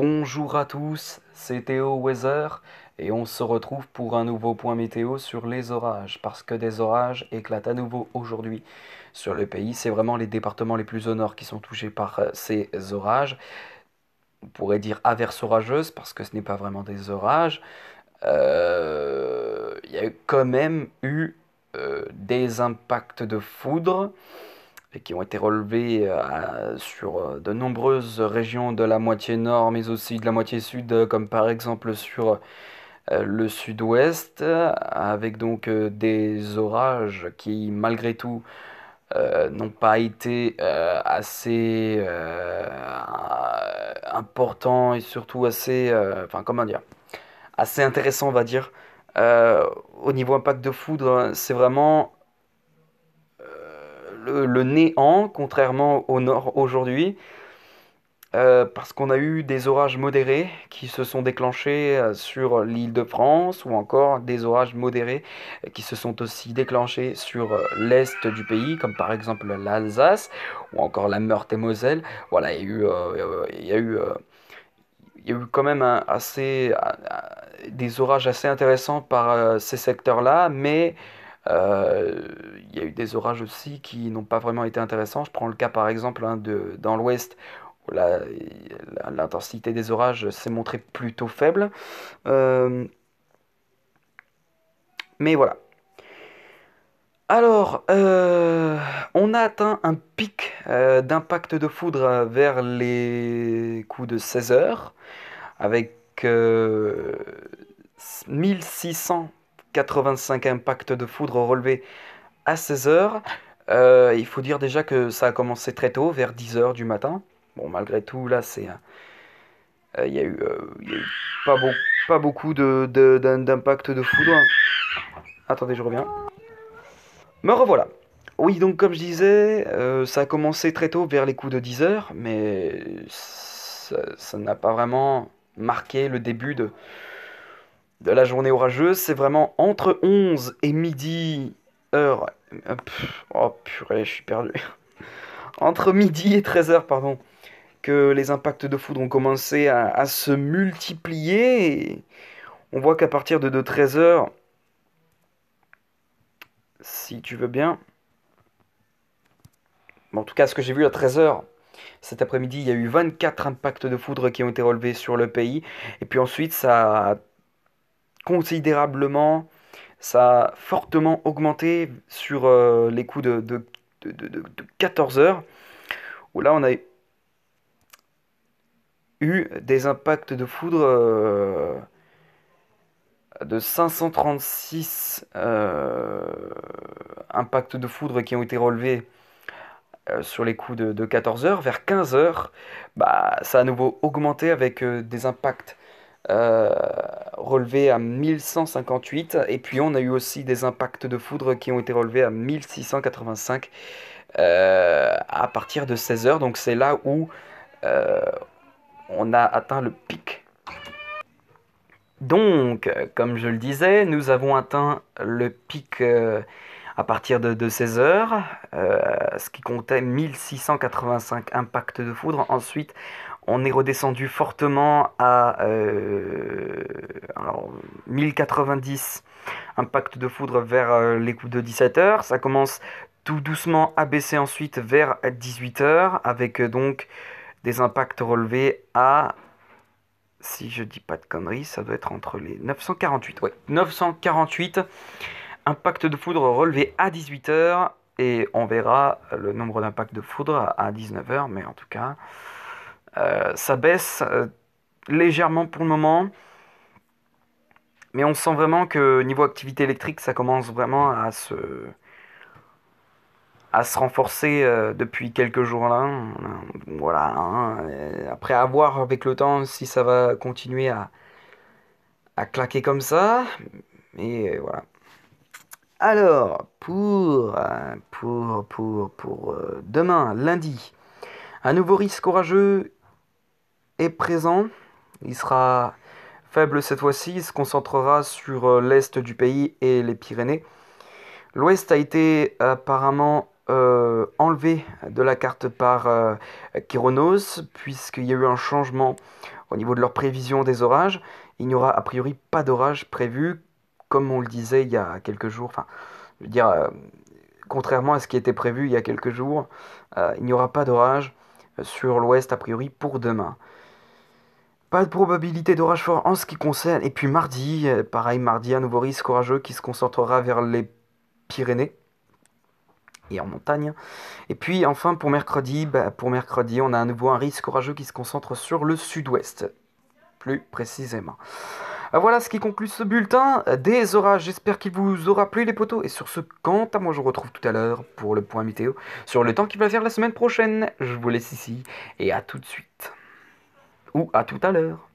Bonjour à tous, c'est Théo Weather et on se retrouve pour un nouveau point météo sur les orages parce que des orages éclatent à nouveau aujourd'hui sur le pays. C'est vraiment les départements les plus au nord qui sont touchés par euh, ces orages. On pourrait dire averse orageuse parce que ce n'est pas vraiment des orages. Euh, il y a quand même eu euh, des impacts de foudre et qui ont été relevés euh, sur euh, de nombreuses régions de la moitié nord, mais aussi de la moitié sud, euh, comme par exemple sur le sud-ouest, avec donc des orages qui, malgré tout, n'ont pas été assez importants et surtout assez, enfin comment dire, assez intéressants, on va dire. au niveau impact de foudre, c'est vraiment le, néant, contrairement au nord aujourd'hui, euh, parce qu'on a eu des orages modérés qui se sont déclenchés euh, sur l'île de France ou encore des orages modérés qui se sont aussi déclenchés sur euh, l'est du pays, comme par exemple l'Alsace ou encore la Meurthe et Moselle. Voilà, il y a eu, il y a eu, il y a eu quand même assez, des orages assez intéressants par ces secteurs-là, mais euh, il y a eu des orages aussi qui n'ont pas vraiment été intéressants. Je prends le cas par exemple hein, de, dans l'ouest où l'intensité des orages s'est montrée plutôt faible. Euh, mais voilà. Alors, euh, on a atteint un pic d'impact de foudre vers les coups de 16 heures, avec 1600 85 impacts de foudre relevés à 16 h euh, il faut dire déjà que ça a commencé très tôt, vers 10h du matin. Bon, malgré tout, là, c'est. Euh, euh, il a, eu, a pas, beaucoup d'impact de, de, foudre. Attendez, je reviens. Me revoilà. Oui, donc comme je disais, ça a commencé très tôt, vers les coups de 10h, mais ça n'a pas vraiment marqué le début de, de la journée orageuse, c'est vraiment entre 11 et midi, heure... Euh, oh purée, je suis perdu. Entre midi et 13h, pardon, que les impacts de foudre ont commencé à, se multiplier. on voit qu'à partir de, 13 heures, si tu veux bien... en tout cas, ce que j'ai vu à 13h, cet après-midi, il y a eu 24 impacts de foudre qui ont été relevés sur le pays. Et puis ensuite, ça a considérablement, ça a fortement augmenté sur euh, les coups de, 14 heures, où là on a eu des impacts de foudre euh, de 536 euh, impacts de foudre qui ont été relevés sur les coups de, 14 heures. Vers 15 heures, bah, ça a à nouveau augmenté avec des impacts euh, relevé à 1158. Et puis on a eu aussi des impacts de foudre qui ont été relevés à 1685 euh, à partir de 16 heures. Donc c'est là où euh, on a atteint le pic. Donc, comme je le disais, nous avons atteint le pic à partir de, de 16 heures, ce qui comptait 1685 impacts de foudre. Ensuite, on est redescendu fortement à 1090 euh, impacts de foudre vers euh, les coups de 17h. Ça commence tout doucement à baisser ensuite vers 18h avec euh, donc des impacts relevés à, si je dis pas de conneries, ça doit être entre les 948. Ouais, 948 impact de foudre relevé à 18h et on verra le nombre d'impacts de foudre à 19h, mais en tout cas. Euh, ça baisse euh, légèrement pour le moment. Mais on sent vraiment que niveau activité électrique, ça commence vraiment à se, à se renforcer euh, depuis quelques jours là. Voilà. Hein. Après à voir avec le temps si ça va continuer à, à claquer comme ça. mais voilà. Alors, pour, pour, pour, pour demain, lundi, un nouveau risque orageux est présent. Il sera faible cette fois-ci, il se concentrera sur euh, l'est du pays et les Pyrénées. L'ouest a été apparemment euh, enlevé de la carte par euh, Kyronos puisqu'il y a eu un changement au niveau de leur prévision des orages. Il n'y aura a priori pas d'orage prévu, comme on le disait il y a quelques jours. Enfin, je veux dire, contrairement à ce qui était prévu il y a quelques jours, il n'y aura pas d'orage sur l'ouest a priori pour demain. Pas de probabilité d'orage fort en ce qui concerne. Et puis mardi, euh, pareil, mardi, un nouveau risque orageux qui se concentrera vers les Pyrénées et en montagne. Et puis enfin pour mercredi, bah, pour mercredi, on a un nouveau un risque orageux qui se concentre sur le sud-ouest, plus précisément. Bah, voilà ce qui conclut ce bulletin des orages. J'espère qu'il vous aura plu les poteaux. Et sur ce, quant à moi, je vous retrouve tout à l'heure pour le point météo sur le temps qui va faire la semaine prochaine. Je vous laisse ici et à tout de suite ou à tout à l'heure.